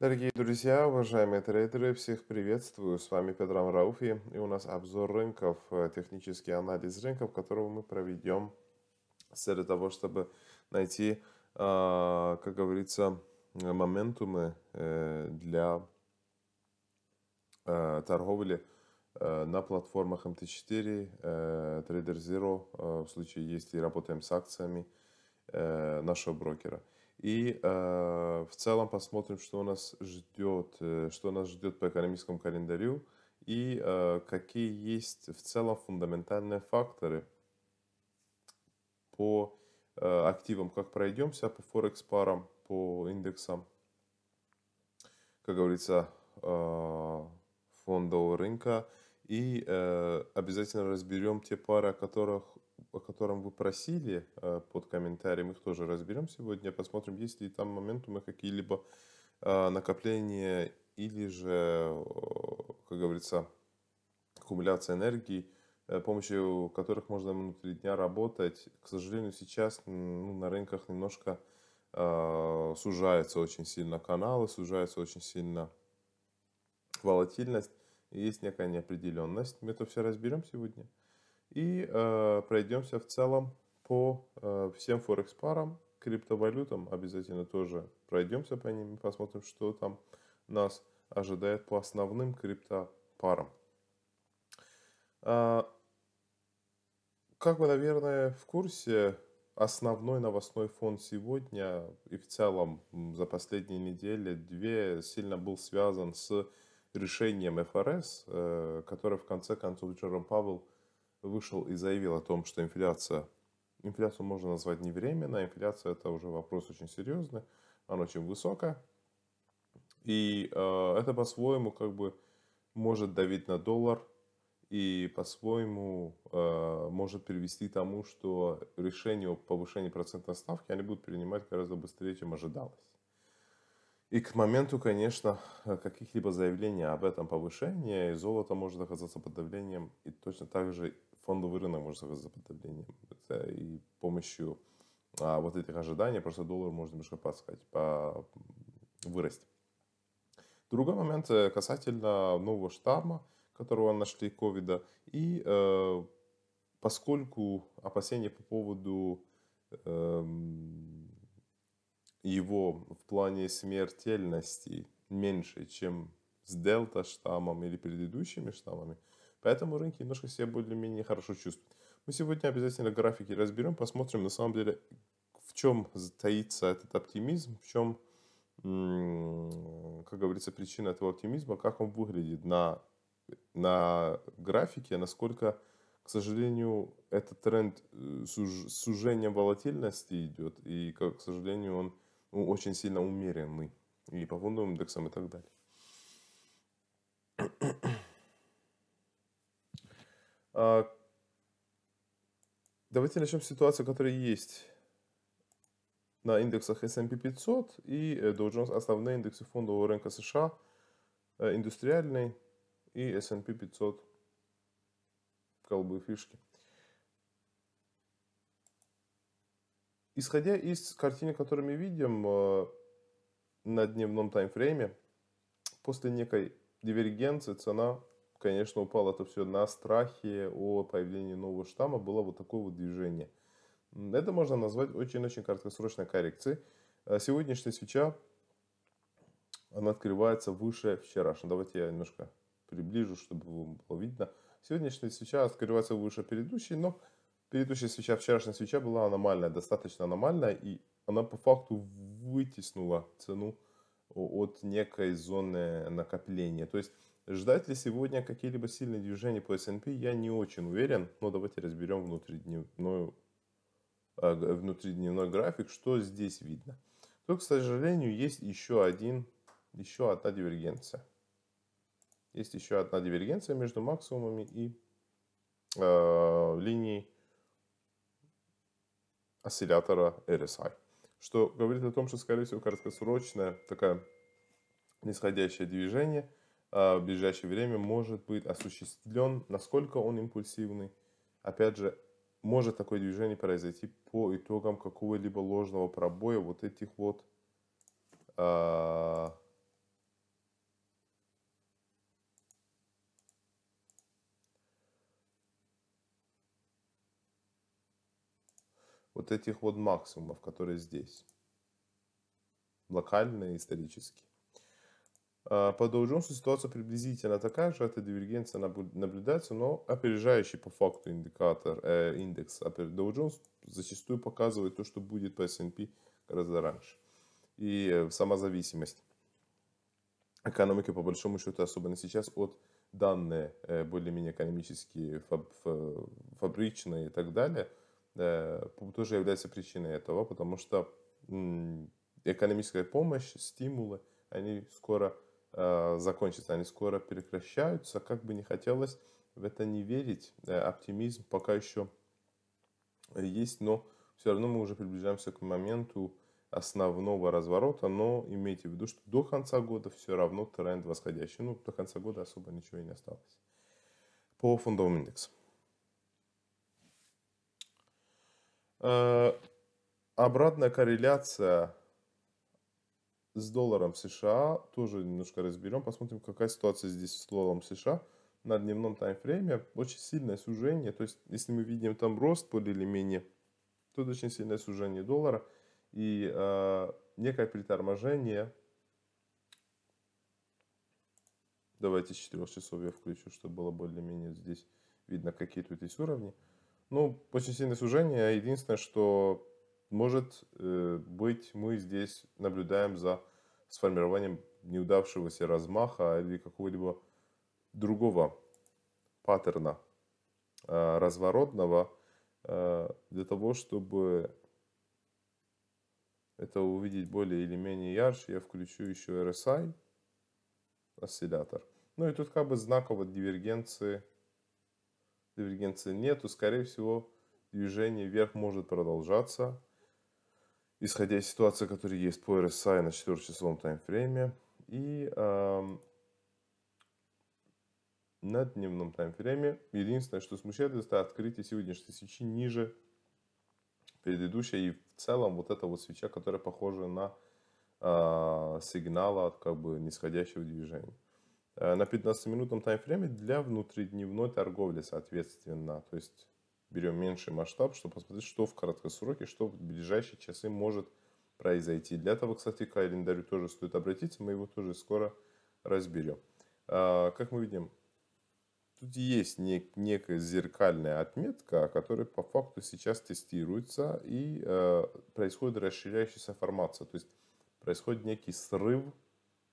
Дорогие друзья, уважаемые трейдеры, всех приветствую. С вами Петр Рауфи и у нас обзор рынков, э, технический анализ рынков, которого мы проведем с целью того, чтобы найти, а, как говорится, моментумы э, для э, торговли на платформах MT4, эм Trader Zero, в случае, если работаем с акциями нашего брокера – и э, в целом посмотрим, что нас ждет, э, что нас ждет по экономическому календарю и э, какие есть в целом фундаментальные факторы по э, активам, как пройдемся по форекс парам, по индексам, как говорится, э, фондового рынка. И э, обязательно разберем те пары, о которых о котором вы просили э, под комментарием, их тоже разберем сегодня, посмотрим, есть ли там моментумы какие-либо э, накопления или же, как говорится, аккумуляция энергии, э, помощью которых можно внутри дня работать. К сожалению, сейчас ну, на рынках немножко э, сужаются очень сильно каналы, сужается очень сильно волатильность, есть некая неопределенность. Мы это все разберем сегодня и э, пройдемся в целом по э, всем форекс-парам, криптовалютам обязательно тоже пройдемся по ним и посмотрим, что там нас ожидает по основным криптопарам. А, как вы, наверное, в курсе, основной новостной фон сегодня и в целом за последние недели две сильно был связан с решением ФРС, э, которое в конце концов Джером Павел вышел и заявил о том, что инфляция, инфляцию можно назвать не временной, инфляция это уже вопрос очень серьезный, она очень высокая. И э, это по-своему как бы может давить на доллар и по-своему э, может привести к тому, что решение о повышении процентной ставки они будут принимать гораздо быстрее, чем ожидалось. И к моменту, конечно, каких-либо заявлений об этом повышении, золото может оказаться под давлением, и точно так же фондовый рынок может оказаться под давлением. И помощью а, вот этих ожиданий просто доллар может немножко подскать, по... вырасти. Другой момент э, касательно нового штамма, которого нашли ковида, и э, поскольку опасения по поводу э, его в плане смертельности меньше, чем с дельта штаммом или предыдущими штаммами, Поэтому рынки немножко себя более-менее хорошо чувствуют. Мы сегодня обязательно графики разберем, посмотрим на самом деле, в чем таится этот оптимизм, в чем, как говорится, причина этого оптимизма, как он выглядит на, на графике, насколько, к сожалению, этот тренд э, сужения волатильности идет, и, к сожалению, он ну, очень сильно умеренный и по фондовым индексам и так далее. А, давайте начнем с ситуации, которая есть на индексах S&P 500 и э, Dow Jones, основные индексы фондового рынка США, э, индустриальный и S&P 500 колбы фишки. Исходя из картины, которую мы видим э, на дневном таймфрейме, после некой дивергенции цена конечно, упало это все на страхе о появлении нового штамма, было вот такое вот движение. Это можно назвать очень-очень краткосрочной коррекцией. Э, сегодняшняя свеча, она открывается выше вчерашней. Давайте я немножко приближу, чтобы вам было видно. Сегодняшняя свеча открывается выше предыдущей, но предыдущая свеча, вчерашняя свеча была аномальная, достаточно аномальная, и она по факту вытеснула цену от некой зоны накопления. То есть Ждать ли сегодня какие-либо сильные движения по S&P, я не очень уверен, но ну, давайте разберем внутридневную, а, внутридневной график, что здесь видно. Тут, к сожалению, есть еще, один, еще одна дивергенция. Есть еще одна дивергенция между максимумами и э, линией осциллятора RSI. Что говорит о том, что, скорее всего, краткосрочное такое нисходящее движение – а, в ближайшее время может быть осуществлен, насколько он импульсивный. Опять же, может такое движение произойти по итогам какого-либо ложного пробоя вот этих вот э, вот этих вот максимумов, которые здесь локально и исторически. А, по Dow ситуация приблизительно такая же, эта дивергенция наблюдается, но опережающий по факту индикатор, э, индекс Dow Jones зачастую показывает то, что будет по S&P гораздо раньше. И э, сама зависимость экономики, по большому счету, особенно сейчас, от данные э, более-менее экономические, фабричные и так далее, э, тоже является причиной этого, потому что экономическая помощь, стимулы, они скоро Э, закончатся, они скоро прекращаются. Как бы не хотелось в это не верить, э, оптимизм пока еще есть, но все равно мы уже приближаемся к моменту основного разворота, но имейте в виду, что до конца года все равно тренд восходящий. Ну, до конца года особо ничего и не осталось. По фондовому индексу. Э, обратная корреляция с долларом США тоже немножко разберем, посмотрим, какая ситуация здесь с долларом США на дневном таймфрейме. Очень сильное сужение, то есть если мы видим там рост более или менее, тут очень сильное сужение доллара и э, некое приторможение. Давайте с 4 часов я включу, чтобы было более-менее здесь видно, какие тут есть уровни. Ну, очень сильное сужение. Единственное, что может э, быть, мы здесь наблюдаем за сформированием неудавшегося размаха или какого-либо другого паттерна э, разворотного э, для того, чтобы это увидеть более или менее ярче, я включу еще RSI осциллятор. Ну и тут как бы знаково дивергенции, дивергенции нету. Скорее всего, движение вверх может продолжаться исходя из ситуации, которая есть по RSI на 4-часовом таймфрейме и э, на дневном таймфрейме. Единственное, что смущает, это открытие сегодняшней свечи ниже предыдущей и в целом вот эта вот свеча, которая похожа на э, сигнал от как бы нисходящего движения. Э, на 15-минутном таймфрейме для внутридневной торговли, соответственно. То есть берем меньший масштаб, чтобы посмотреть, что в краткосроке, что в ближайшие часы может произойти. Для этого, кстати, к календарю тоже стоит обратиться, мы его тоже скоро разберем. А, как мы видим, тут есть некая зеркальная отметка, которая по факту сейчас тестируется и э, происходит расширяющаяся формация. То есть происходит некий срыв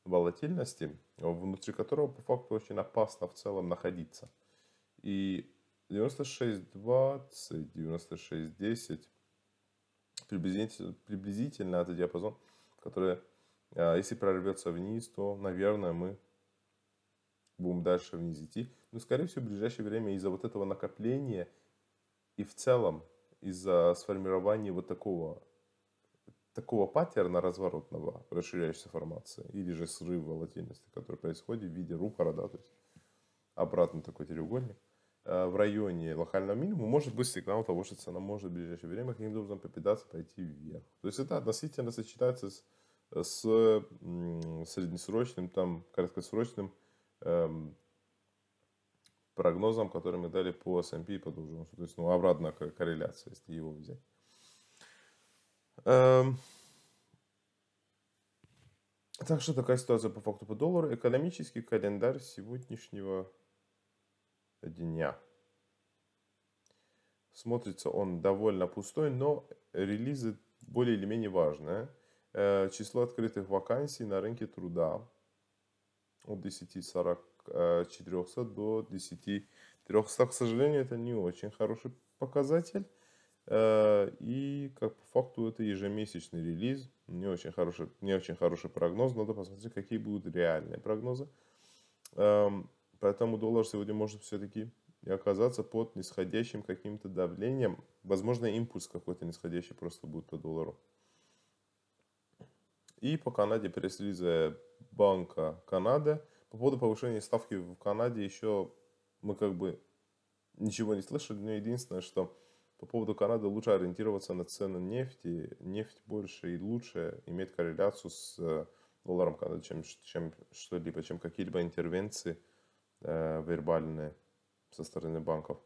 волатильности, внутри которого по факту очень опасно в целом находиться. И 96, 20, 96, 10. Приблизительно, приблизительно это диапазон, который, а, если прорвется вниз, то, наверное, мы будем дальше вниз идти. Но, ну, скорее всего, в ближайшее время из-за вот этого накопления и в целом из-за сформирования вот такого, такого паттерна разворотного расширяющейся формации или же срыва латинности, который происходит в виде рупора, да, то есть обратно такой треугольник, Э, в районе локального минимума, может быть сигнал того, что цена может в ближайшее время каким-то образом попытаться пойти вверх. То есть это относительно сочетается с, с среднесрочным, там, краткосрочным эм, прогнозом, который мы дали по S&P и по Dow То есть, ну, обратная корреляция, если его взять. Эм, так что такая ситуация по факту по доллару. Экономический календарь сегодняшнего дня. Смотрится он довольно пустой, но релизы более или менее важные. Э, число открытых вакансий на рынке труда от 10,400 э, до 10,300. К сожалению, это не очень хороший показатель. Э, и как по факту это ежемесячный релиз, не очень хороший, не очень хороший прогноз. Надо посмотреть, какие будут реальные прогнозы. Эм, Поэтому доллар сегодня может все-таки оказаться под нисходящим каким-то давлением. Возможно, импульс какой-то нисходящий просто будет по доллару. И по Канаде пресс Банка Канады. По поводу повышения ставки в Канаде еще мы как бы ничего не слышали, но единственное, что по поводу Канады лучше ориентироваться на цены нефти. Нефть больше и лучше иметь корреляцию с долларом Канады, чем, чем что-либо, чем какие-либо интервенции – вербальные со стороны банков.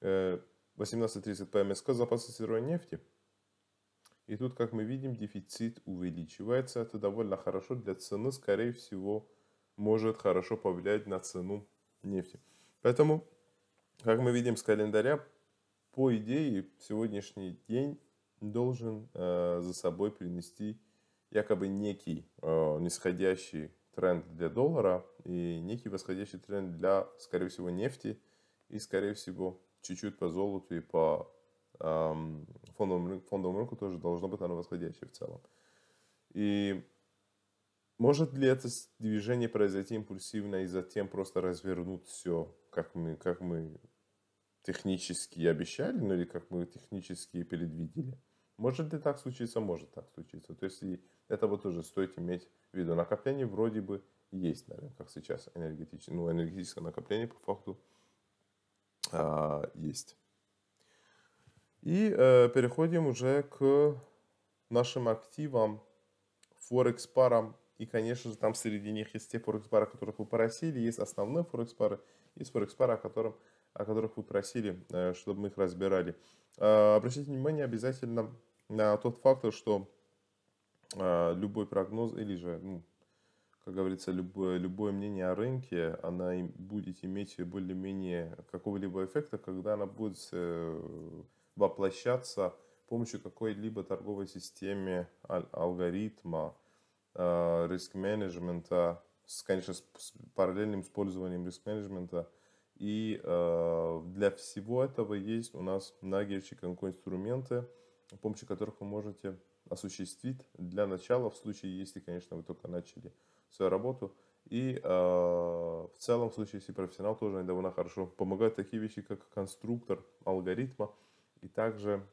18.30 по МСК запасы сырой нефти. И тут, как мы видим, дефицит увеличивается. Это довольно хорошо для цены, скорее всего, может хорошо повлиять на цену нефти. Поэтому, как мы видим с календаря, по идее, сегодняшний день должен э, за собой принести якобы некий э, нисходящий тренд для доллара и некий восходящий тренд для, скорее всего, нефти и, скорее всего, чуть-чуть по золоту и по эм, фондовому, рынку, фондовому рынку тоже должно быть оно восходящее в целом. И может ли это движение произойти импульсивно и затем просто развернуть все, как мы, как мы технически обещали, ну или как мы технически предвидели? Может ли так случиться? Может так случиться. То есть и это вот тоже стоит иметь в виду. Накопление вроде бы есть наверное, как сейчас энергетическое, ну, энергетическое накопление по факту а, есть. И э, переходим уже к нашим активам, форекс-парам. И, конечно же, там среди них есть те форекс-пары, о которых вы просили, есть основные форекс-пары, есть форекс-пары, о, котором, о которых вы просили, э, чтобы мы их разбирали. Э, а, обратите внимание обязательно а, тот фактор, что любой прогноз или же, ну, как говорится, любое, любое мнение о рынке, она будет иметь более-менее какого-либо эффекта, когда она будет э, воплощаться с помощью какой-либо торговой системы, а, алгоритма, а, риск-менеджмента, с, конечно, с параллельным использованием риск-менеджмента. И э, для всего этого есть у нас многие конкуренты инструменты, с помощью которых вы можете осуществить для начала, в случае, если, конечно, вы только начали свою работу. И э, в целом, в случае, если профессионал тоже довольно хорошо помогает такие вещи, как конструктор алгоритма и также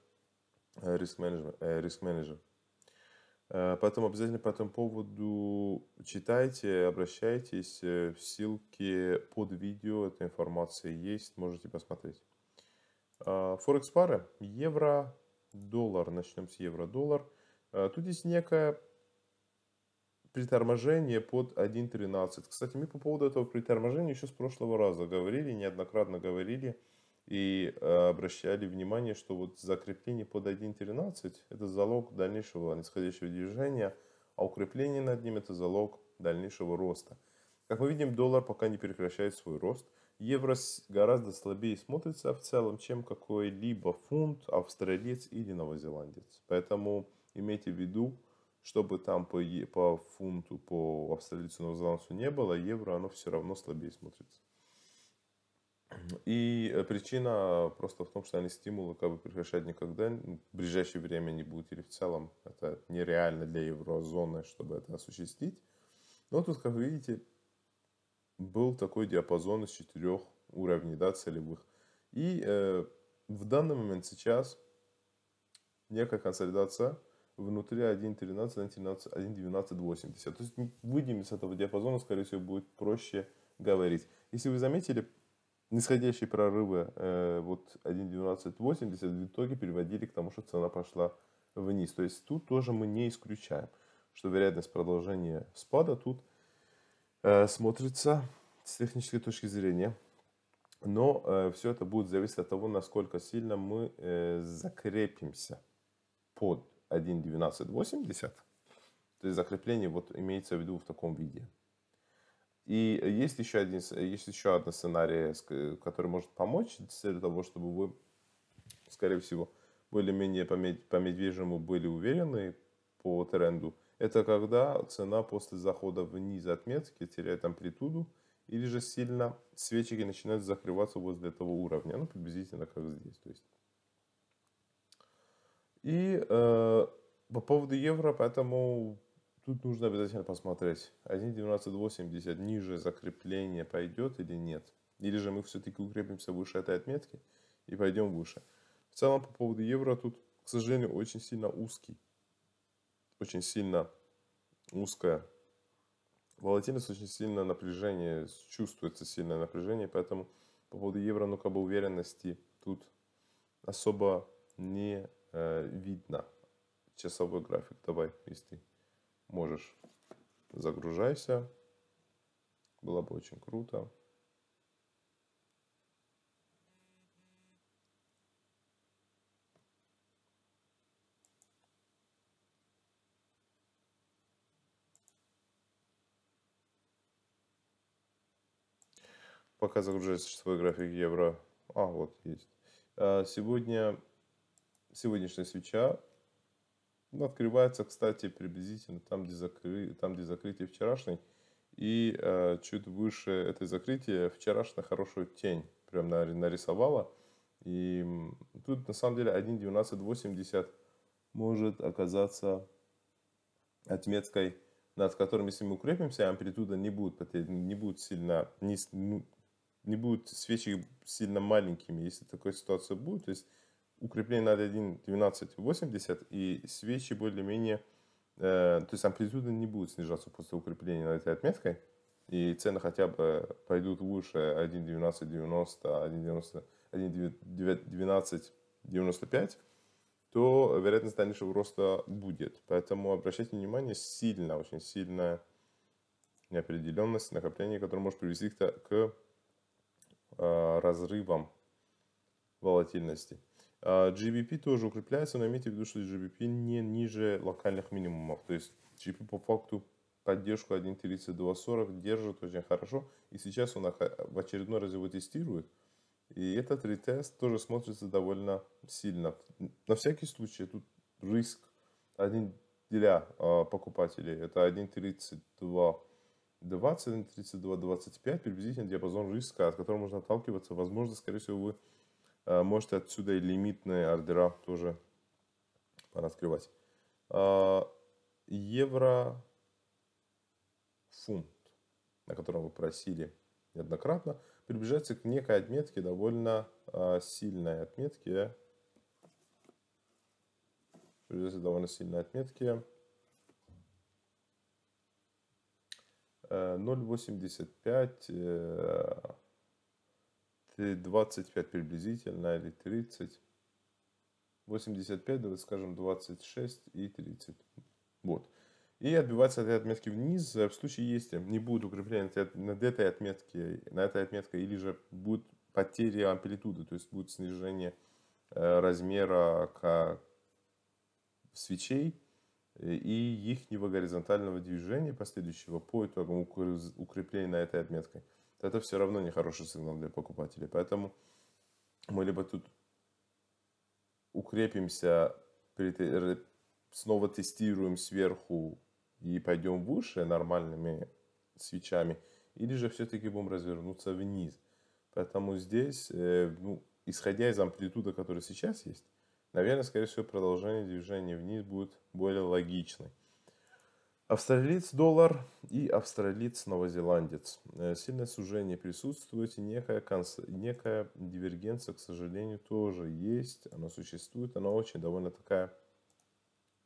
э, риск-менеджер. Э, риск -менеджер. Э, поэтому обязательно по этому поводу читайте, обращайтесь. Э, в ссылке под видео эта информация есть, можете посмотреть. Э, Форекс-пары. Евро доллар, начнем с евро-доллар. Э, тут есть некое приторможение под 1.13. Кстати, мы по поводу этого приторможения еще с прошлого раза говорили, неоднократно говорили и э, обращали внимание, что вот закрепление под 1.13 это залог дальнейшего нисходящего движения, а укрепление над ним это залог дальнейшего роста. Как мы видим, доллар пока не прекращает свой рост. Евро гораздо слабее смотрится в целом, чем какой-либо фунт, австралиец или новозеландец. Поэтому имейте в виду, чтобы там по, по фунту, по австралийцу, новозеландцу не было, евро оно все равно слабее смотрится. И э, причина просто в том, что они стимулы как бы прекращать никогда в ближайшее время не будут, или в целом это нереально для еврозоны, чтобы это осуществить. Но тут, как вы видите, был такой диапазон из четырех уровней да, целевых. И э, в данный момент сейчас некая консолидация внутри 1.13, 1.13, 1.12.80. То есть ну, выйдем из этого диапазона, скорее всего, будет проще говорить. Если вы заметили, нисходящие прорывы э, вот 1.12.80 в итоге переводили к тому, что цена пошла вниз. То есть тут тоже мы не исключаем, что вероятность продолжения спада тут – Э, смотрится с технической точки зрения. Но э, все это будет зависеть от того, насколько сильно мы э, закрепимся под 1.12.80. То есть закрепление вот имеется в виду в таком виде. И есть еще, один, есть еще один сценарий, э, который может помочь с целью того, чтобы вы, скорее всего, более-менее по, мед, по медвежьему были уверены по тренду – это когда цена после захода вниз отметки теряет амплитуду или же сильно свечики начинают закрываться возле этого уровня, ну приблизительно как здесь. То есть. И э, по поводу евро, поэтому тут нужно обязательно посмотреть, 1.1980 ниже закрепления пойдет или нет. Или же мы все-таки укрепимся выше этой отметки и пойдем выше. В целом по поводу евро тут, к сожалению, очень сильно узкий очень сильно узкая. Волатильность очень сильно напряжение, чувствуется сильное напряжение, поэтому по поводу евро, ну как бы уверенности тут особо не э, видно. Часовой график давай, если ты можешь, загружайся. Было бы очень круто. Пока загружается часовой график евро. А, вот, есть. Э, сегодня, сегодняшняя свеча открывается, кстати, приблизительно там, где, закры, там, где закрытие вчерашней. И э, чуть выше этой закрытия вчерашняя хорошую тень прям нарисовала. И тут на самом деле 1.12.80 может оказаться отметкой, над которым, если мы укрепимся, амплитуда не будет, не будет сильно, ну, не будут свечи сильно маленькими. Если такая ситуация будет, то есть укрепление надо 1.1280 и свечи более-менее, э, то есть амплитуда не будет снижаться после укрепления над этой отметкой. И цены хотя бы пойдут выше 1.1290, 1.1295, то вероятность дальнейшего роста будет. Поэтому обращайте внимание, сильно, очень сильная неопределенность накопления, которая может привести к, к Э, разрывом волатильности. А, GBP тоже укрепляется, но имейте в виду, что GBP не ниже локальных минимумов. То есть GBP по факту поддержку 1.3240 держит очень хорошо. И сейчас он в очередной раз его тестирует. И этот ретест тоже смотрится довольно сильно. На всякий случай, тут риск один для а, покупателей. Это 1.32 20, 32, 25 приблизительно диапазон риска, от которого можно отталкиваться. Возможно, скорее всего, вы э, можете отсюда и лимитные ордера тоже пораскрывать. А, Евро фунт, на котором вы просили неоднократно, приближается к некой отметке, довольно а, сильной отметке. Приближается к довольно сильной отметке 0,85, э, 25 э, приблизительно или 30. 85, давайте скажем 26 и 30. Вот. И отбиваться от этой отметки вниз. Э, в случае, если не будет укрепления над этой отметки, на этой отметке, или же будет потеря амплитуды, то есть будет снижение размера свечей, Э, и их горизонтального движения последующего по итогам укрепления на этой отметкой, это все равно не хороший сигнал для покупателей. Поэтому мы либо тут укрепимся, э, снова тестируем сверху и пойдем выше нормальными свечами, или же все-таки будем развернуться вниз. Поэтому здесь, э, ну, исходя из амплитуда, которая сейчас есть, Наверное, скорее всего, продолжение движения вниз будет более логичной. Австралиец доллар и австралиец новозеландец. Э, сильное сужение присутствует и некая, конс... некая дивергенция, к сожалению, тоже есть. Она существует, она очень довольно такая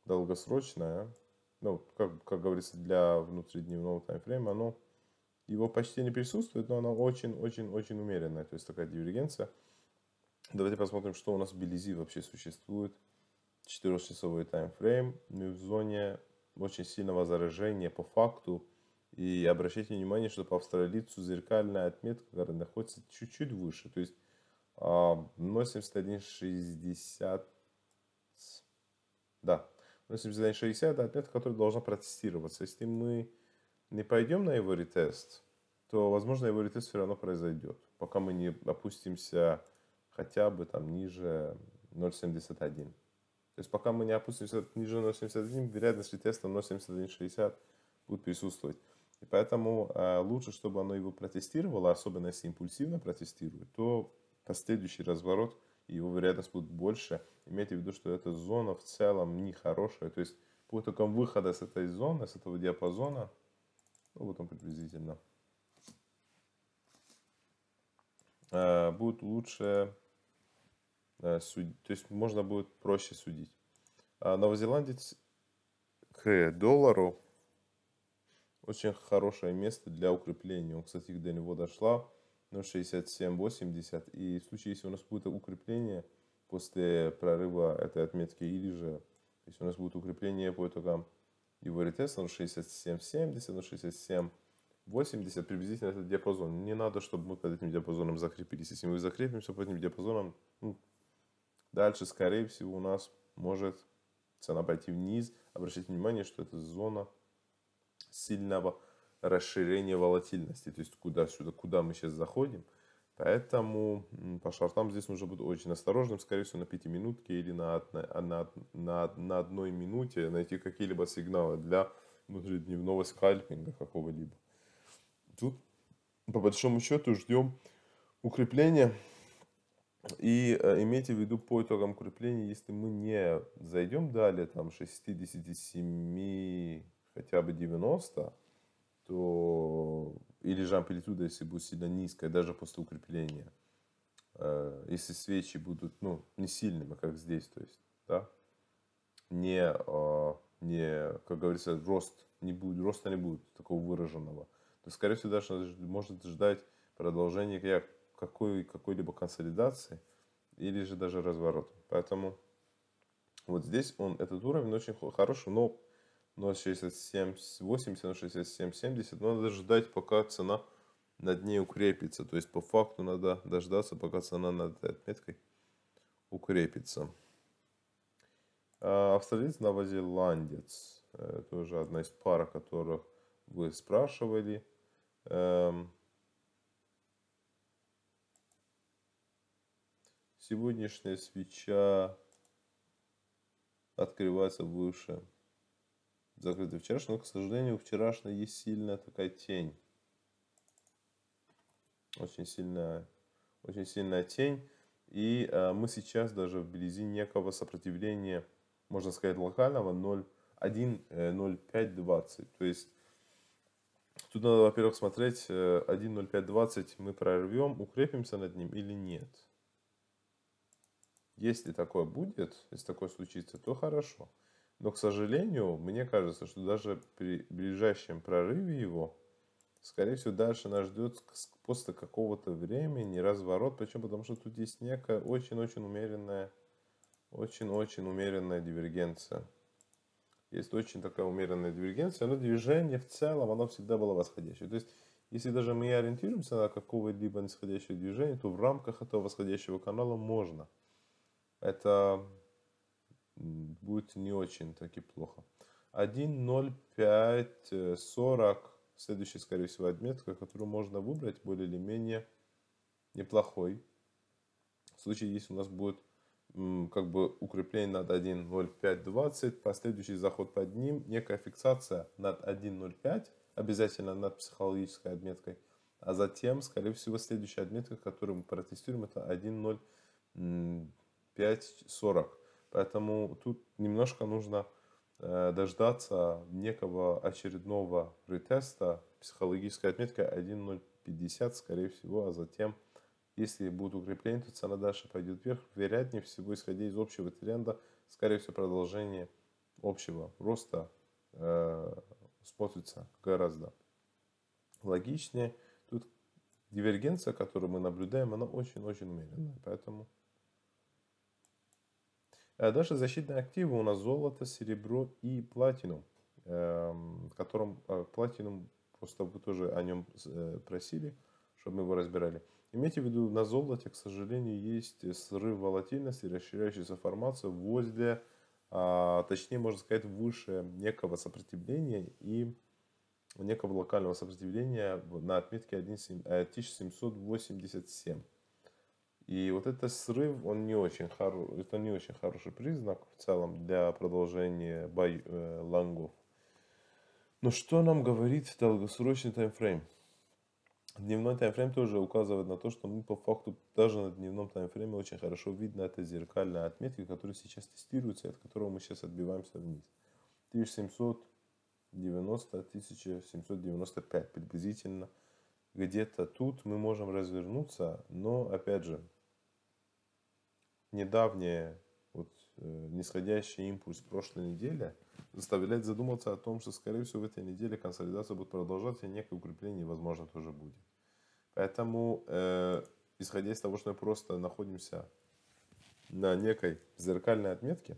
долгосрочная. Ну, как, как говорится, для внутридневного таймфрейма, оно, его почти не присутствует, но она очень-очень-очень умеренная. То есть такая дивергенция – Давайте посмотрим, что у нас в Белизи вообще существует. 4-часовой таймфрейм, мы в зоне очень сильного заражения по факту. И обращайте внимание, что по австралийцу зеркальная отметка которая находится чуть-чуть выше. То есть 0,7160, а, да, 0,7160 это отметка, которая должна протестироваться. Если мы не пойдем на его ретест, то, возможно, его ретест все равно произойдет, пока мы не опустимся хотя бы там ниже 0,71. То есть пока мы не опустимся ниже 0,71, вероятность ретеста 0,7160 будет присутствовать. И поэтому э, лучше, чтобы оно его протестировало, особенно если импульсивно протестирует, то последующий разворот его вероятность будет больше. Имейте в виду, что эта зона в целом нехорошая. То есть по итогам выхода с этой зоны, с этого диапазона, ну вот он приблизительно, э, будет лучше Э, судить. То есть можно будет проще судить. А новозеландец к доллару очень хорошее место для укрепления. Он, кстати, до него дошла 0,6780. И в случае, если у нас будет укрепление после прорыва этой отметки, или же если у нас будет укрепление по итогам его ретеста 0,6770, ну, 0,6780, ну, приблизительно этот диапазон. Не надо, чтобы мы под этим диапазоном закрепились. Если мы закрепимся под этим диапазоном, ну, Дальше, скорее всего, у нас может цена пойти вниз. Обращайте внимание, что это зона сильного расширения волатильности. То есть, куда сюда, куда мы сейчас заходим. Поэтому по шортам здесь нужно быть очень осторожным. Скорее всего, на 5 минутке или на, на, на, на одной минуте найти какие-либо сигналы для внутридневного скальпинга какого-либо. Тут, по большому счету, ждем укрепления и э, имейте в виду по итогам крепления, если мы не зайдем далее там 67, хотя бы 90, то или же амплитуда, если будет сильно низкая, даже после укрепления, э, если свечи будут, ну, не сильными, как здесь, то есть, да, не, а, не как говорится, рост не будет, роста не будет такого выраженного, то, скорее всего, даже может ждать продолжение, как какой, какой-либо консолидации или же даже разворотом. Поэтому вот здесь он, этот уровень очень хороший, но 0,67, 80, 0,67, 70, надо ждать, пока цена над ней укрепится. То есть по факту надо дождаться, пока цена над этой отметкой укрепится. А, австралиец, новозеландец. Э, тоже одна из пар, о которых вы спрашивали. Эм, Сегодняшняя свеча открывается выше закрытой вчерашней, но, к сожалению, у вчерашней есть сильная такая тень. Очень сильная, очень сильная тень. И э, мы сейчас даже вблизи некого сопротивления, можно сказать, локального 1.0520. Э, То есть тут надо, во-первых, смотреть 1.0520 э, мы прорвем, укрепимся над ним или нет. Если такое будет, если такое случится, то хорошо. Но, к сожалению, мне кажется, что даже при ближайшем прорыве его, скорее всего, дальше нас ждет после какого-то времени разворот. причем Потому что тут есть некая очень-очень умеренная, очень-очень умеренная дивергенция. Есть очень такая умеренная дивергенция, но движение в целом, оно всегда было восходящее. То есть, если даже мы ориентируемся на какого-либо нисходящего движения, то в рамках этого восходящего канала можно – это будет не очень таки плохо. 1.05.40. Следующая, скорее всего, отметка, которую можно выбрать более или менее неплохой. В случае, если у нас будет как бы укрепление над 1.05.20, последующий заход под ним, некая фиксация над 1.05, обязательно над психологической отметкой, а затем, скорее всего, следующая отметка, которую мы протестируем, это 1.0 5.40. Поэтому тут немножко нужно э, дождаться некого очередного ретеста психологической отметкой 1.050, скорее всего, а затем, если будет укрепление, то цена дальше пойдет вверх. Вероятнее всего, исходя из общего тренда, скорее всего, продолжение общего роста э, смотрится гораздо логичнее. Тут дивергенция, которую мы наблюдаем, она очень-очень умеренная. Поэтому Э, даже защитные активы у нас золото, серебро и платину, эм, в котором э, платину просто вы тоже о нем э, просили, чтобы мы его разбирали. Имейте в виду, на золоте, к сожалению, есть срыв волатильности, расширяющаяся формация возле, а, точнее, можно сказать, выше некого сопротивления и некого локального сопротивления на отметке 1787. И вот этот срыв, он не очень, хоро... это не очень хороший признак в целом для продолжения бай... Э, лонгов. Но что нам говорит долгосрочный таймфрейм? Дневной таймфрейм тоже указывает на то, что мы по факту даже на дневном таймфрейме очень хорошо видно эта зеркальная отметка, которая сейчас тестируется, от которого мы сейчас отбиваемся вниз. 1790-1795 приблизительно – где-то тут мы можем развернуться, но, опять же, недавнее вот, э, нисходящий импульс прошлой недели заставляет задуматься о том, что, скорее всего, в этой неделе консолидация будет продолжаться, и некое укрепление, возможно, тоже будет. Поэтому, э, исходя из того, что мы просто находимся на некой зеркальной отметке,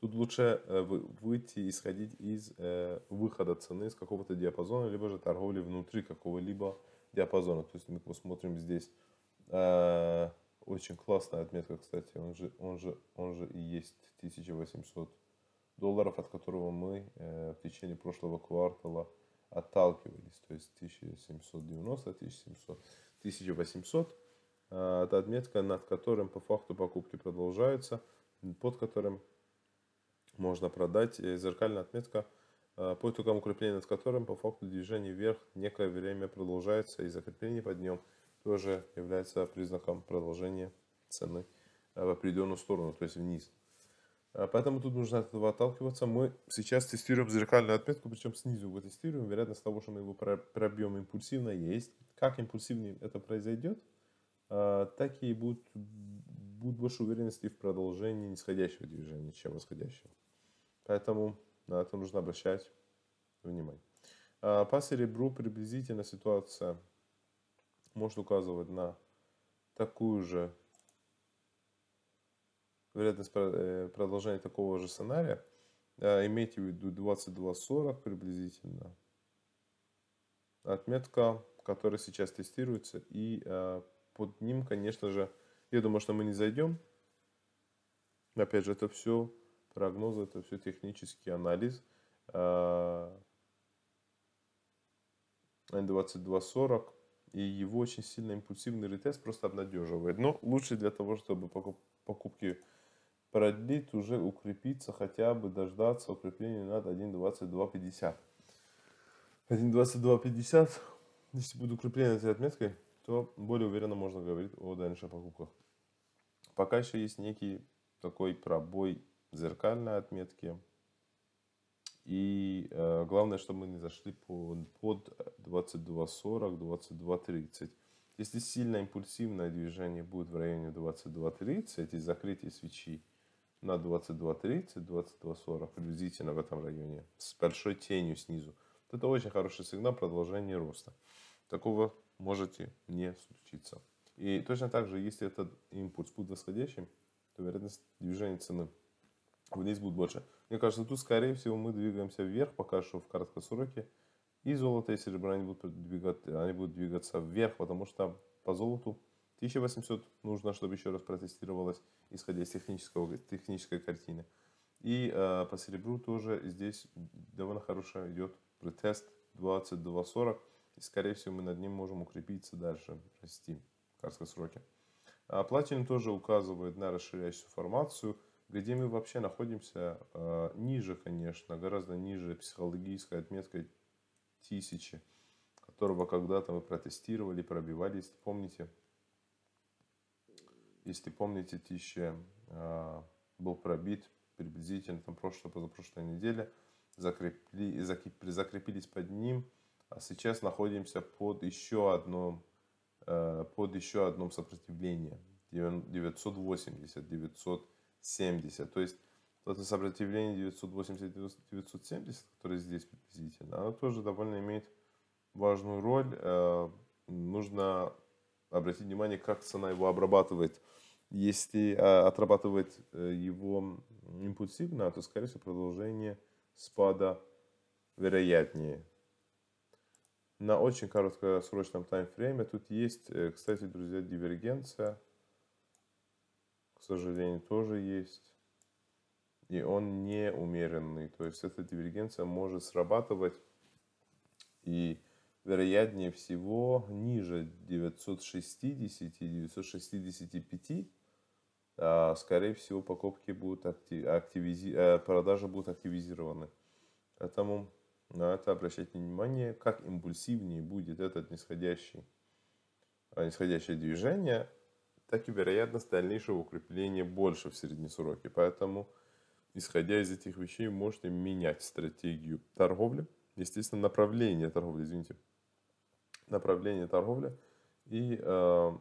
Тут лучше э, выйти и исходить из э, выхода цены из какого-то диапазона, либо же торговли внутри какого-либо диапазона. То есть мы посмотрим здесь э, очень классная отметка, кстати, он же, он же, он же и есть 1800 долларов, от которого мы в течение прошлого квартала отталкивались, то есть 1790, 1700, 1800. Это отметка, над которым по факту покупки продолжаются, под которым можно продать. И зеркальная отметка э, по итогам укрепления, над которым по факту движение вверх некое время продолжается, и закрепление под ним тоже является признаком продолжения цены э, в определенную сторону, то есть вниз. Э, поэтому тут нужно от этого отталкиваться. Мы сейчас тестируем зеркальную отметку, причем снизу его тестируем. Вероятность того, что мы его пробьем импульсивно, есть. Как импульсивнее это произойдет, так и будет, будет больше уверенности в продолжении нисходящего движения, чем восходящего. Поэтому на это нужно обращать внимание. А, по серебру приблизительно ситуация может указывать на такую же вероятность э, продолжения такого же сценария. А, имейте в виду 22.40 приблизительно. Отметка, которая сейчас тестируется. И а, под ним, конечно же, я думаю, что мы не зайдем. Опять же, это все Прогнозы – это все технический анализ. N2240 а, и его очень сильно импульсивный ретест просто обнадеживает. Но ну, лучше для того, чтобы покупки продлить, уже укрепиться, хотя бы дождаться укрепления над 1.2250. 1.2250, если будет укрепление этой отметкой, то более уверенно можно говорить о дальнейших покупках. Пока еще есть некий такой пробой зеркальные отметки. И э, главное, чтобы мы не зашли под, под 22.40, 22.30. Если сильно импульсивное движение будет в районе 22.30 и закрытие свечи на 22.30, 22.40 приблизительно в этом районе, с большой тенью снизу, то это очень хороший сигнал продолжения роста. Такого можете не случиться. И точно так же, если этот импульс будет восходящим, то вероятность движения цены вниз будет больше. Мне кажется, тут, скорее всего, мы двигаемся вверх пока что в краткосроке. И золото и серебро они будут, двигать, они будут двигаться вверх, потому что по золоту 1800 нужно, чтобы еще раз протестировалось, исходя из технического, технической картины. И э, по серебру тоже здесь довольно хорошо идет претест 2240. И, скорее всего, мы над ним можем укрепиться дальше, расти в краткосроке. А платин тоже указывает на расширяющую формацию – где мы вообще находимся э, ниже, конечно, гораздо ниже психологической отметкой тысячи, которого когда-то мы протестировали, пробивали, если помните. Если помните, тысяча э, был пробит приблизительно там прошлой, позапрошлой неделе, закрепли, закреп, закрепились под ним, а сейчас находимся под еще одном, э, под еще одном сопротивлении 980, 900 970. То есть это сопротивление 980-970, которое здесь приблизительно, оно тоже довольно имеет важную роль. Э, нужно обратить внимание, как цена его обрабатывает. Если э, отрабатывает э, его импульсивно, то, скорее всего, продолжение спада вероятнее. На очень срочном таймфрейме тут есть, кстати, друзья, дивергенция – сожалению, тоже есть. И он не умеренный То есть эта дивергенция может срабатывать и вероятнее всего ниже 960 и 965 скорее всего, покупки будут активизи, э, продажи будут активизированы. Поэтому на это обращайте внимание, как импульсивнее будет этот нисходящий, э, нисходящее движение, так и вероятность дальнейшего укрепления больше в среднесроке. Поэтому, исходя из этих вещей, можете менять стратегию торговли, естественно, направление торговли, извините, направление торговли и э,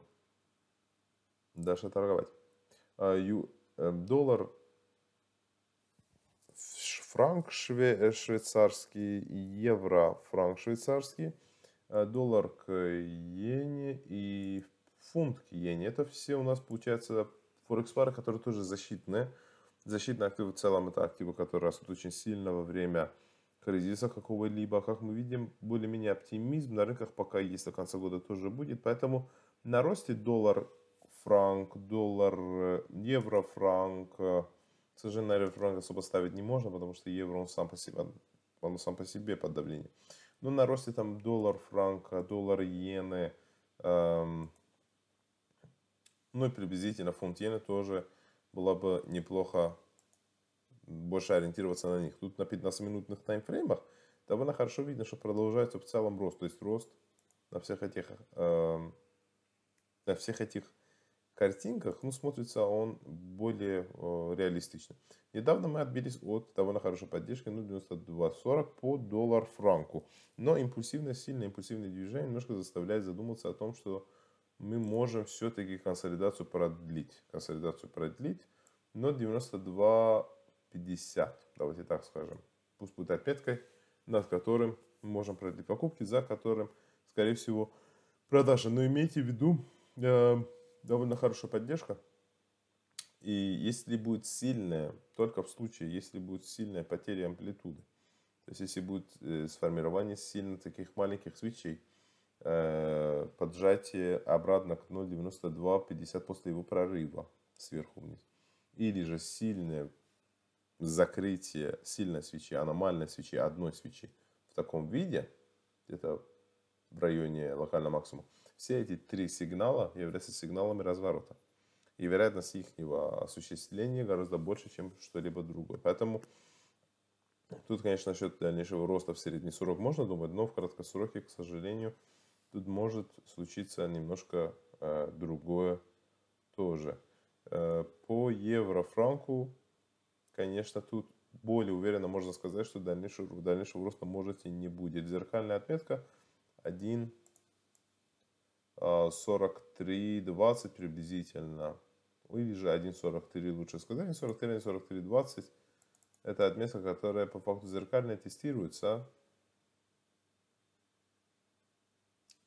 дальше торговать. А, э, доллар, франк шве, э, швейцарский, евро, франк швейцарский, э, доллар к иене и в фунт к иене. Это все у нас получается форекс-пары, которые тоже защитные. Защитные активы в целом это активы, которые растут очень сильно во время кризиса какого-либо. Как мы видим, более-менее оптимизм на рынках пока есть, до конца года тоже будет. Поэтому на росте доллар, франк, доллар, э, евро, франк. К э, сожалению, франк особо ставить не можно, потому что евро он сам по себе, он сам по себе под давлением. Но на росте там доллар, франк, доллар, иены, эм, ну и приблизительно фунт иена тоже было бы неплохо больше ориентироваться на них. Тут на 15-минутных таймфреймах довольно хорошо видно, что продолжается в целом рост. То есть рост на всех этих, э, на всех этих картинках, ну, смотрится он более э, реалистично. Недавно мы отбились от довольно хорошей поддержки, ну, 92.40 по доллар франку. Но импульсивное, сильное импульсивное движение немножко заставляет задуматься о том, что мы можем все-таки консолидацию продлить. Консолидацию продлить, но 92.50, давайте так скажем. Пусть будет опеткой, над которым мы можем продлить покупки, за которым, скорее всего, продажа. Но имейте в виду, э, довольно хорошая поддержка. И если будет сильная, только в случае, если будет сильная потеря амплитуды, то есть если будет э, сформирование сильно таких маленьких свечей, Э, поджатие обратно к 0.9250 после его прорыва сверху вниз. Или же сильное закрытие сильной свечи, аномальной свечи, одной свечи в таком виде, это в районе локального максимума, все эти три сигнала являются сигналами разворота. И вероятность их осуществления гораздо больше, чем что-либо другое. Поэтому тут, конечно, насчет дальнейшего роста в средний срок можно думать, но в краткосроке, к сожалению, тут может случиться немножко э, другое тоже. Э, по евро-франку, конечно, тут более уверенно можно сказать, что дальнейшего, дальнейшего роста можете не будет. Зеркальная отметка 1.4320 э, приблизительно. Или же 1.43 лучше сказать, 1.43, 1.4320. Это отметка, которая по факту зеркально тестируется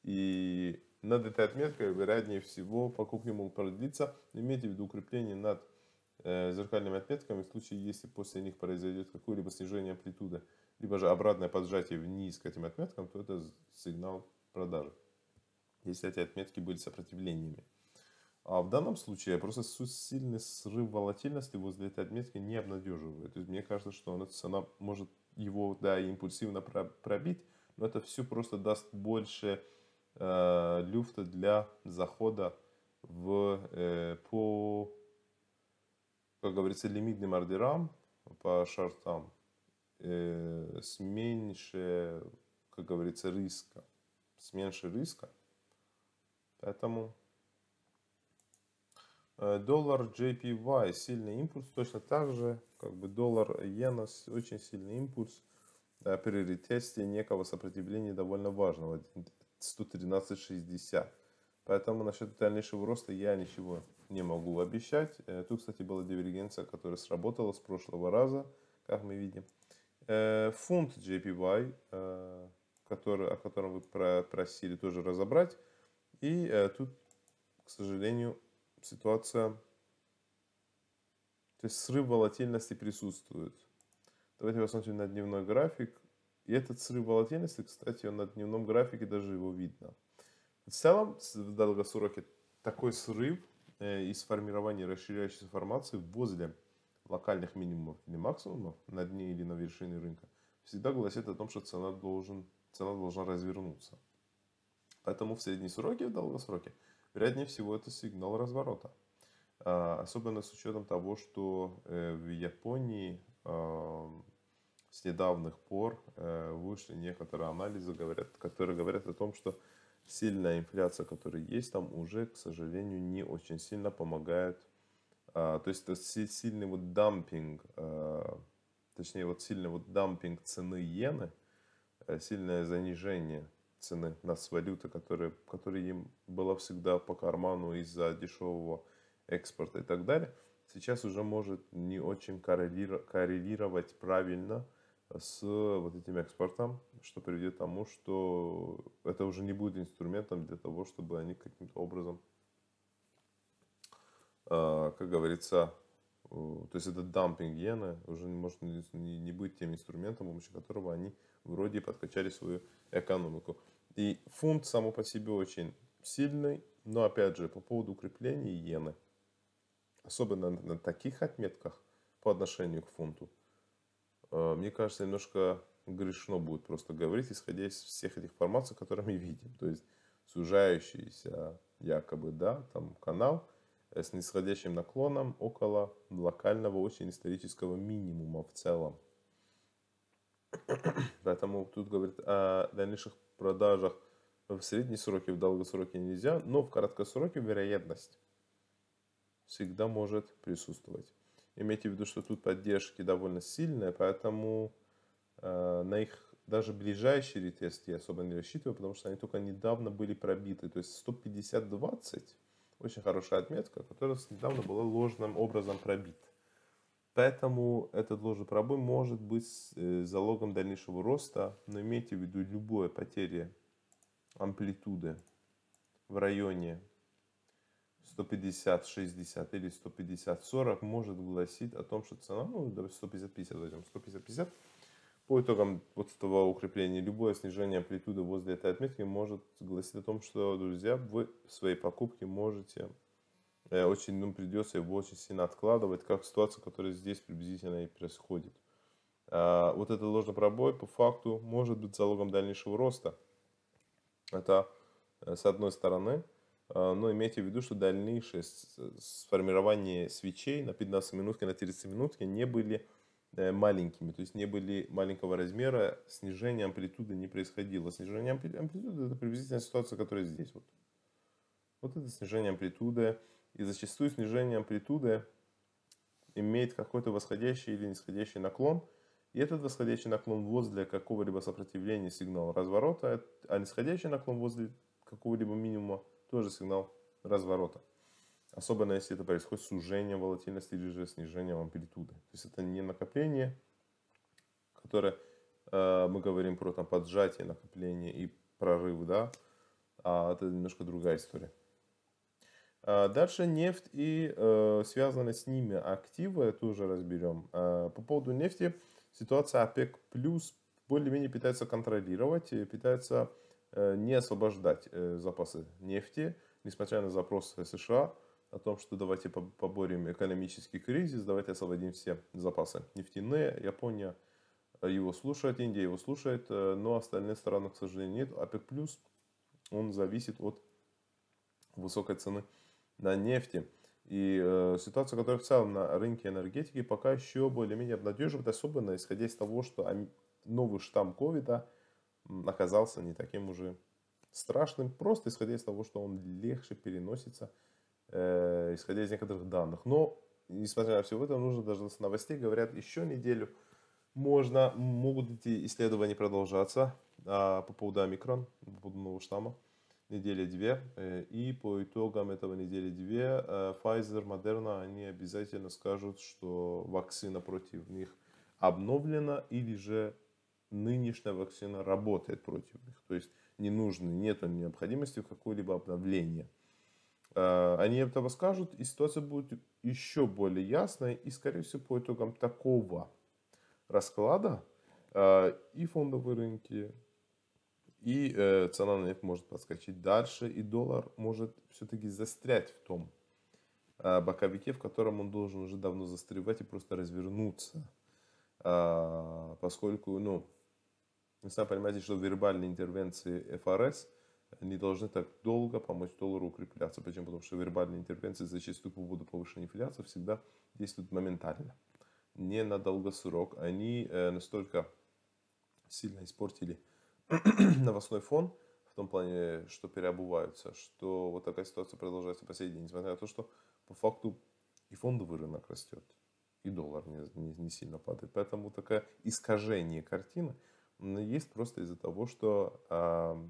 И над этой отметкой, вероятнее всего, покупки могут продлиться. Имейте в виду укрепление над э, зеркальными отметками в случае, если после них произойдет какое-либо снижение амплитуды, либо же обратное поджатие вниз к этим отметкам, то это сигнал продажи, если эти отметки были сопротивлениями. А в данном случае просто сильный срыв волатильности возле этой отметки не обнадеживает. То есть мне кажется, что она, она может его да, импульсивно пробить, но это все просто даст больше Э, люфта для захода в, э, по, как говорится, лимитным ордерам, по шартам, э, с меньше, как говорится, риска. С меньше риска. Поэтому доллар JPY сильный импульс, точно так же, как бы доллар иена очень сильный импульс при ретесте некого сопротивления довольно важного 113.60. Поэтому насчет дальнейшего роста я ничего не могу обещать. Э, тут, кстати, была дивергенция, которая сработала с прошлого раза, как мы видим. Э, фунт JPY, э, который, о котором вы просили тоже разобрать. И тут, к сожалению, ситуация... То есть срыв волатильности присутствует. Давайте посмотрим на дневной график. И этот срыв волатильности, кстати, он на дневном графике даже его видно. В целом, в долгосроке такой срыв э, из формирования расширяющейся формации возле локальных минимумов или максимумов на дне или на вершине рынка всегда гласит о том, что цена, должен, цена должна развернуться. Поэтому в среднесроке и в долгосроке вероятнее всего это сигнал разворота. А, особенно с учетом того, что э, в Японии с недавних пор э, вышли некоторые анализы, говорят, которые говорят о том, что сильная инфляция, которая есть там, уже, к сожалению, не очень сильно помогает. А, то есть это сильный вот дампинг, а, точнее вот сильный вот дампинг цены иены, э, сильное занижение цены на валюты, которая, которая им была всегда по карману из-за дешевого экспорта и так далее, сейчас уже может не очень коррелировать правильно – с вот этим экспортом, что приведет к тому, что это уже не будет инструментом для того, чтобы они каким-то образом, а, как говорится, э, то есть этот дампинг иена уже не может не будет тем инструментом, с помощью которого они вроде подкачали свою экономику. И фунт само по себе очень сильный, но опять же по поводу укрепления иены, особенно на таких отметках по отношению к фунту – Э, мне кажется, немножко грешно будет просто говорить, исходя из всех этих формаций, которые мы видим. То есть сужающийся якобы, да, там канал с нисходящим наклоном около локального очень исторического минимума в целом. Поэтому тут говорит о дальнейших продажах в средние сроки, в долгосроке нельзя, но в краткосроке вероятность всегда может присутствовать. Имейте в виду, что тут поддержки довольно сильные, поэтому э, на их даже ближайший ретест я особо не рассчитываю, потому что они только недавно были пробиты. То есть 150-20, очень хорошая отметка, которая недавно была ложным образом пробита. Поэтому этот ложный пробой может быть э, залогом дальнейшего роста, но имейте в виду любое потеря амплитуды в районе 150-60 или 150-40 может гласить о том, что цена, ну, 150-50 возьмем, 150-50, по итогам вот этого укрепления любое снижение амплитуды возле этой отметки может гласить о том, что, друзья, вы в своей покупке можете э, очень, ну, придется его очень сильно откладывать, как ситуация, которая здесь приблизительно и происходит. А, вот этот ложный пробой по факту может быть залогом дальнейшего роста. Это э, с одной стороны, а, но имейте в виду, что дальнейшее сформирование свечей на 15 минутке, на 30 минутке не были э, маленькими, то есть не были маленького размера, снижение амплитуды не происходило. Снижение амплитуды это приблизительно ситуация, которая здесь. Вот, вот это снижение амплитуды. И зачастую снижение амплитуды имеет какой-то восходящий или нисходящий наклон. И этот восходящий наклон возле какого-либо сопротивления сигнала разворота, а нисходящий наклон возле какого-либо минимума тоже сигнал разворота. Особенно если это происходит сужение волатильности или же снижением амплитуды. То есть это не накопление, которое э, мы говорим про там, поджатие, накопление и прорывы, да, а это немножко другая история. А дальше нефть и э, связанные с ними активы тоже разберем. А, по поводу нефти ситуация ОПЕК плюс более-менее пытается контролировать, э, пытается Э, не освобождать э, запасы нефти, несмотря на запросы США о том, что давайте поборем экономический кризис, давайте освободим все запасы нефтяные. Япония э, его слушает, Индия его слушает, но остальные страны, к сожалению, нет. ОПЕК+, плюс он зависит от высокой цены на нефти. И э, ситуация, которая в целом на рынке энергетики пока еще более-менее обнадеживает, особенно исходя из того, что новый штамм ковида – оказался не таким уже страшным, просто исходя из того, что он легче переносится, э, исходя из некоторых данных. Но, несмотря на все это, нужно дождаться новостей. Говорят, еще неделю можно, могут эти исследования продолжаться а, по поводу омикрон, по поводу нового штамма, недели две. Э, и по итогам этого недели две э, Pfizer, Moderna, они обязательно скажут, что вакцина против них обновлена или же нынешняя вакцина работает против них. То есть не нужны нет необходимости в какое-либо обновление. А, они этого скажут и ситуация будет еще более ясной. И, скорее всего, по итогам такого расклада а, и фондовые рынки, и э, цена на нефть может подскочить дальше, и доллар может все-таки застрять в том а, боковике, в котором он должен уже давно застревать и просто развернуться. Поскольку, ну, вы сами понимаете, что вербальные интервенции ФРС не должны так долго помочь доллару укрепляться. Почему? Потому что вербальные интервенции зачастую по поводу повышения инфляции всегда действуют моментально, не на долгосрок. Они э, настолько сильно испортили новостной фон, в том плане, что переобуваются, что вот такая ситуация продолжается по сей день, несмотря на то, что по факту и фондовый рынок растет, и доллар не, не, не сильно падает. Поэтому такое искажение картины – но есть просто из-за того, что э,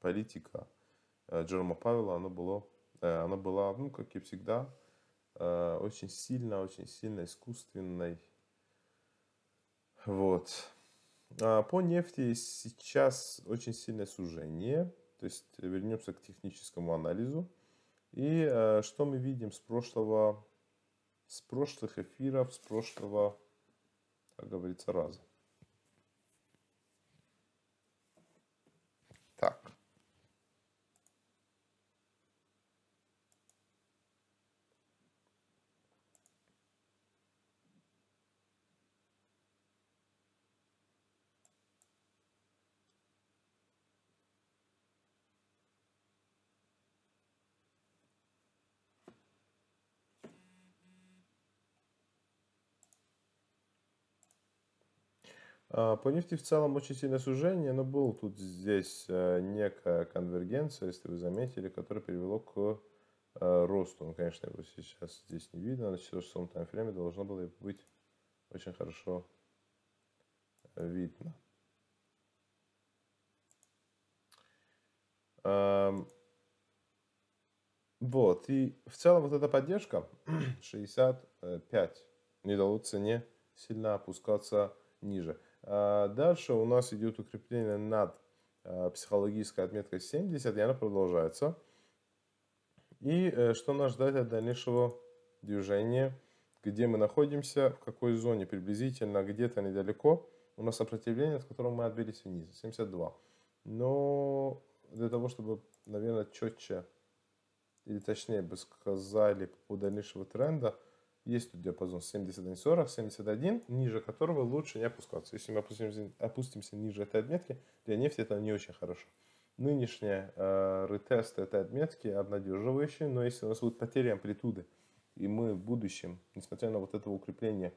политика э, Джерома Павела, она была, э, она была, ну, как и всегда, э, очень сильно, очень сильно искусственной. Вот. А по нефти сейчас очень сильное сужение. То есть вернемся к техническому анализу. И э, что мы видим с прошлого, с прошлых эфиров, с прошлого, как говорится, раза. А, по нефти в целом очень сильное сужение, но был тут здесь э, некая конвергенция, если вы заметили, которая привела к э, росту. Ну, конечно, его сейчас здесь не видно, на 4-часовом таймфрейме должно было быть очень хорошо э, видно. Эм, вот, и в целом вот эта поддержка 65 не дало цене сильно опускаться ниже. А, дальше у нас идет укрепление над а, психологической отметкой 70, и она продолжается. И э, что нас ждать от дальнейшего движения, где мы находимся, в какой зоне, приблизительно, где-то недалеко. У нас сопротивление, с которого мы отбились вниз, 72. Но для того, чтобы, наверное, четче или точнее бы сказали по поводу дальнейшего тренда – есть тут диапазон 71,40, 71, ниже которого лучше не опускаться. Если мы опустимся, опустимся ниже этой отметки, для нефти это не очень хорошо. Нынешние э, ретесты этой отметки обнадеживающие, но если у нас будут потери амплитуды, и мы в будущем, несмотря на вот это укрепление,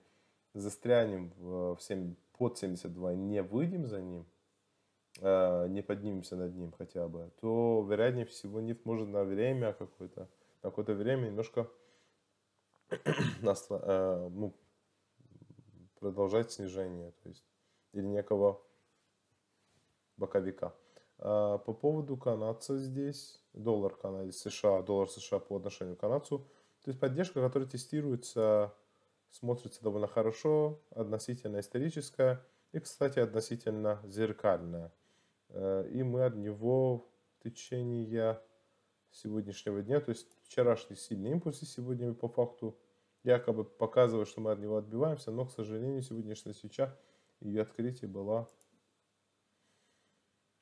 застрянем в, в 7, под 72, не выйдем за ним, э, не поднимемся над ним хотя бы, то, вероятнее всего, нефть может на время какое-то, на какое-то время немножко Э, ну, продолжать снижение, то есть, или некого боковика. А по поводу канадца здесь, доллар канадец США, доллар США по отношению к канадцу, то есть поддержка, которая тестируется, смотрится довольно хорошо, относительно историческая и, кстати, относительно зеркальная. Э, и мы от него в течение сегодняшнего дня, то есть вчерашний сильный импульс, и сегодня по факту якобы показывая, что мы от него отбиваемся, но, к сожалению, сегодняшняя свеча, ее открытие было,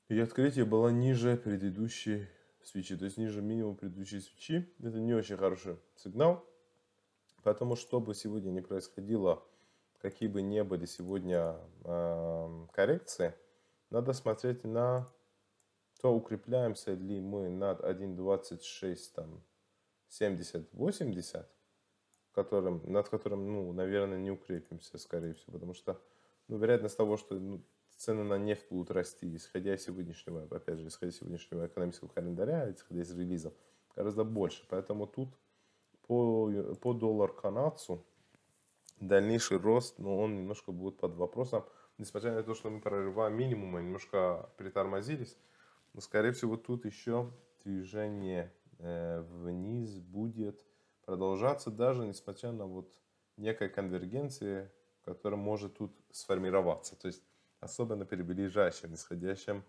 ее открытие было ниже предыдущей свечи, то есть ниже минимума предыдущей свечи. Это не очень хороший сигнал, потому что бы сегодня не происходило, какие бы ни были сегодня э, коррекции, надо смотреть на то, укрепляемся ли мы над 1.26, там, 70-80, которым, над которым, ну, наверное, не укрепимся, скорее всего, потому что, ну, вероятность того, что ну, цены на нефть будут расти, исходя из сегодняшнего, опять же, исходя из сегодняшнего экономического календаря, исходя из релизов, гораздо больше. Поэтому тут по, по доллар канадцу дальнейший рост, но ну, он немножко будет под вопросом, несмотря на то, что мы прорываем минимумы, немножко притормозились, но, скорее всего, тут еще движение э, вниз будет продолжаться даже несмотря на вот некая конвергенция, которая может тут сформироваться. То есть особенно при ближайшем нисходящем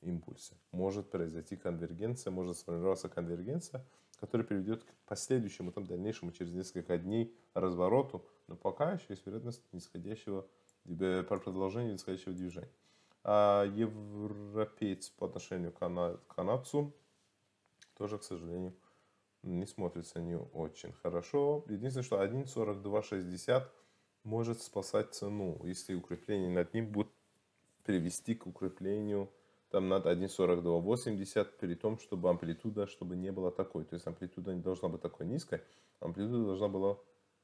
импульсе может произойти конвергенция, может сформироваться конвергенция, которая приведет к последующему, там, дальнейшему, через несколько дней развороту, но пока еще есть вероятность нисходящего, э, продолжения нисходящего движения. А европейцы по отношению к канадцу тоже, к сожалению, не смотрится не очень хорошо. Единственное, что 1.42.60 может спасать цену, если укрепление над ним будет привести к укреплению там над 1.42.80, при том, чтобы амплитуда, чтобы не была такой. То есть амплитуда не должна быть такой низкой, амплитуда должна, была,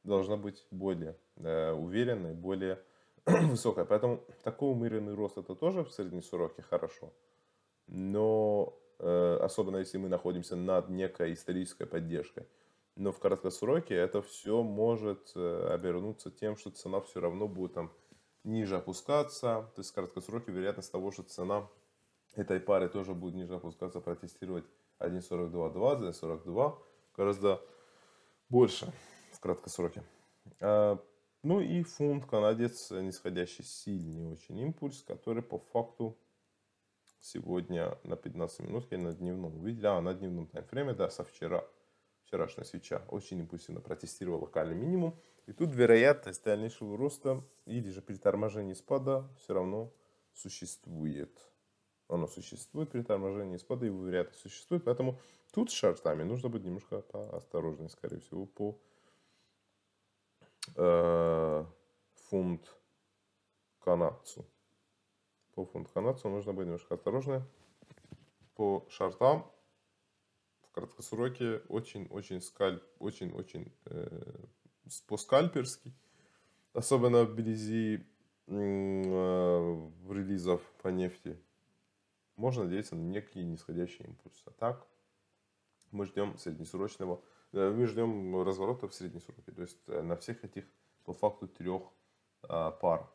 должна быть более э, уверенной, более высокая. Поэтому такой умеренный рост это тоже в среднесроке хорошо. Но Э, особенно если мы находимся над некой исторической поддержкой. Но в краткосроке это все может э, обернуться тем, что цена все равно будет там ниже опускаться. То есть в краткосроке вероятность того, что цена этой пары тоже будет ниже опускаться, протестировать 1.42.20, 1.42 гораздо больше в краткосроке. А, ну и фунт канадец нисходящий сильный очень импульс, который по факту сегодня на 15 минут или на дневном. увидел, а, на дневном таймфрейме, да, со вчера. Вчерашняя свеча очень импульсивно протестировала локальный минимум. И тут вероятность дальнейшего роста или же при торможении спада все равно существует. Оно существует при торможении спада, его вероятность существует. Поэтому тут с шартами нужно быть немножко осторожнее, скорее всего, по э, фунт канадцу по фунту канадцу нужно быть немножко осторожны. По шартам в краткосроке очень-очень скальп, очень-очень э, по-скальперски. Особенно вблизи э, релизов по нефти. Можно надеяться на некий нисходящий импульс. А так мы ждем среднесрочного, э, мы ждем разворота в среднесроке. То есть э, на всех этих по факту трех э, пар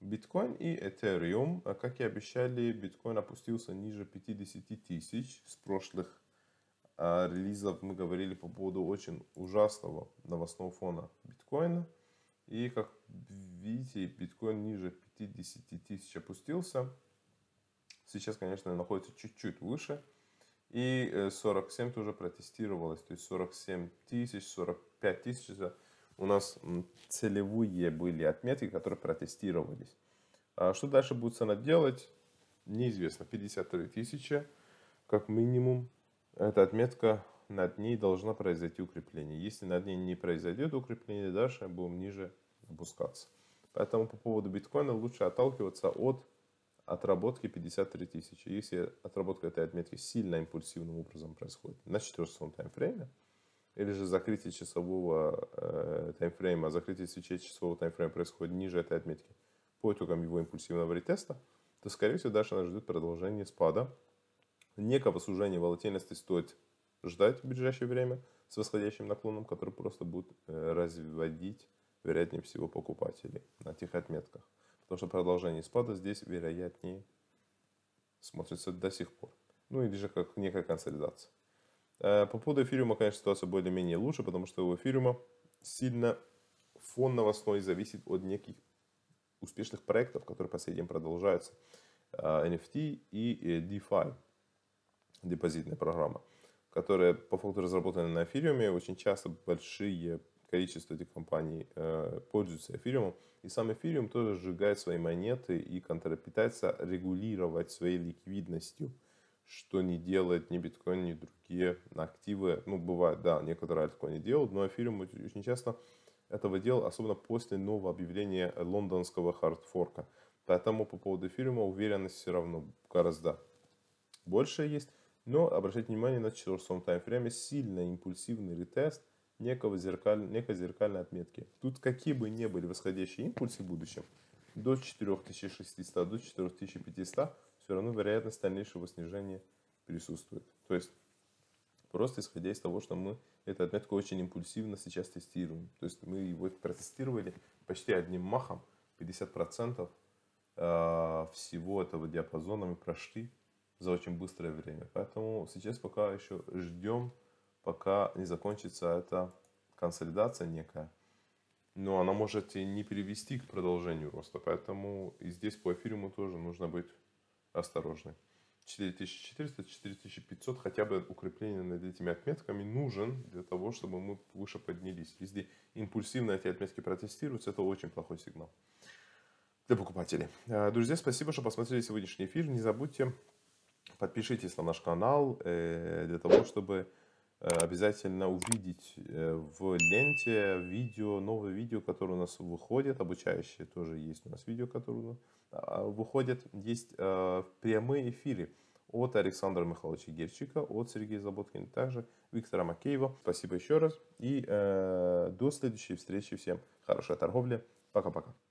Биткоин и Этериум. А как и обещали, биткоин опустился ниже 50 тысяч. С прошлых а, релизов мы говорили по поводу очень ужасного новостного фона биткоина. И как видите, биткоин ниже 50 тысяч опустился. Сейчас, конечно, находится чуть-чуть выше. И 47 э, тоже протестировалось. То есть 47 тысяч, 45 тысяч у нас целевые были отметки, которые протестировались. А что дальше будет Сенат делать, неизвестно. 53 тысячи, как минимум, эта отметка, над ней должна произойти укрепление. Если над ней не произойдет укрепление, дальше будем ниже опускаться. Поэтому по поводу биткоина лучше отталкиваться от отработки 53 тысячи. Если отработка этой отметки сильно импульсивным образом происходит на 4 таймфрейме, или же закрытие часового э, таймфрейма. А закрытие свечей часового таймфрейма происходит ниже этой отметки по итогам его импульсивного ретеста, то, скорее всего, дальше нас ждет продолжение спада. Некого сужения волатильности стоит ждать в ближайшее время с восходящим наклоном, который просто будет э, разводить, вероятнее всего, покупателей на тех отметках. Потому что продолжение спада здесь, вероятнее, смотрится до сих пор. Ну или же как некая консолидация. Э, по поводу эфириума, конечно, ситуация более-менее лучше, потому что у эфириума сильно фон новостной зависит от неких успешных проектов, которые по сей день продолжаются. NFT э, и э, DeFi, депозитная программа, которая по факту разработана на эфириуме. Очень часто большие количество этих компаний пользуются эфириумом. И сам эфириум тоже сжигает свои монеты и контрапитается регулировать своей ликвидностью – что не делает ни биткоин, ни другие активы. Ну, бывает, да, некоторые альткоины делают, но эфириум очень часто этого делал, особенно после нового объявления лондонского хардфорка. Поэтому по поводу эфириума уверенность все равно гораздо больше есть. Но обращайте внимание на четвертом таймфрейме сильно импульсивный ретест некого зеркаль... некой зеркальной отметки. Тут какие бы ни были восходящие импульсы в будущем, до 4600, до 4500, все равно вероятность дальнейшего снижения присутствует. То есть просто исходя из того, что мы эту отметку очень импульсивно сейчас тестируем. То есть мы его протестировали почти одним махом, 50% э, всего этого диапазона мы прошли за очень быстрое время. Поэтому сейчас пока еще ждем, пока не закончится эта консолидация некая. Но она может и не перевести к продолжению роста. Поэтому и здесь по эфириуму тоже нужно быть осторожны. 4400-4500 хотя бы укрепление над этими отметками нужен для того, чтобы мы выше поднялись. Если импульсивно эти отметки протестируются, это очень плохой сигнал для покупателей. Э, друзья, спасибо, что посмотрели сегодняшний эфир. Не забудьте, подпишитесь на наш канал э, для того, чтобы Э, обязательно увидеть э, в ленте видео, новое видео, которое у нас выходит, обучающие тоже есть у нас видео, которое а, выходит, есть э, прямые эфиры от Александра Михайловича Герчика, от Сергея Заботкина, также Виктора Макеева. Спасибо еще раз и до следующей встречи. Всем хорошей торговли. Пока-пока.